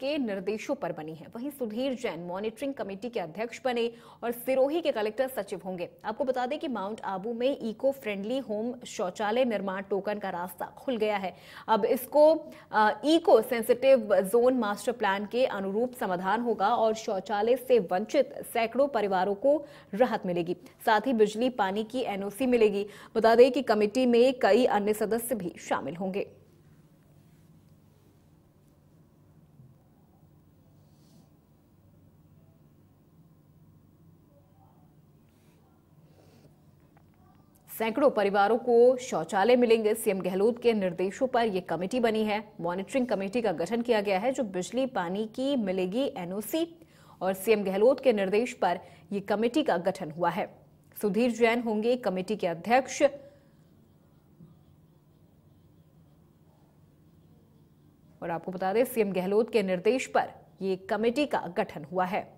के निर्देशों पर बनी है वहीं सुधीर जैन मॉनिटरिंग कमेटी के अध्यक्ष बने और सिरोही के कलेक्टर सचिव होंगे आपको बता दें कि माउंट आबू में इको फ्रेंडली होम शौचालय निर्माण टोकन का रास्ता खुल गया है अब इसको eco sensitive zone master plan के अनुरूप समाधान होगा और शौचालय से वंचित सैकड़ों परिवारों को राहत मिलेगी साथ ही बिजली पानी की एनओसी मिलेगी बता दें कि कमेटी में कई अन्य सदस्य भी शामिल होंगे सैकड़ों परिवारों को शौचालय मिलेंगे सीएम गहलोत के निर्देशों पर यह कमेटी बनी है मॉनिटरिंग कमेटी का गठन किया गया है जो बिजली पानी की मिलेगी एनओसी और सीएम गहलोत के निर्देश पर यह कमेटी का गठन हुआ है सुधीर जैन होंगे कमेटी के अध्यक्ष और आपको बता दें सीएम गहलोत के निर्देश पर यह कमेटी का गठन हुआ है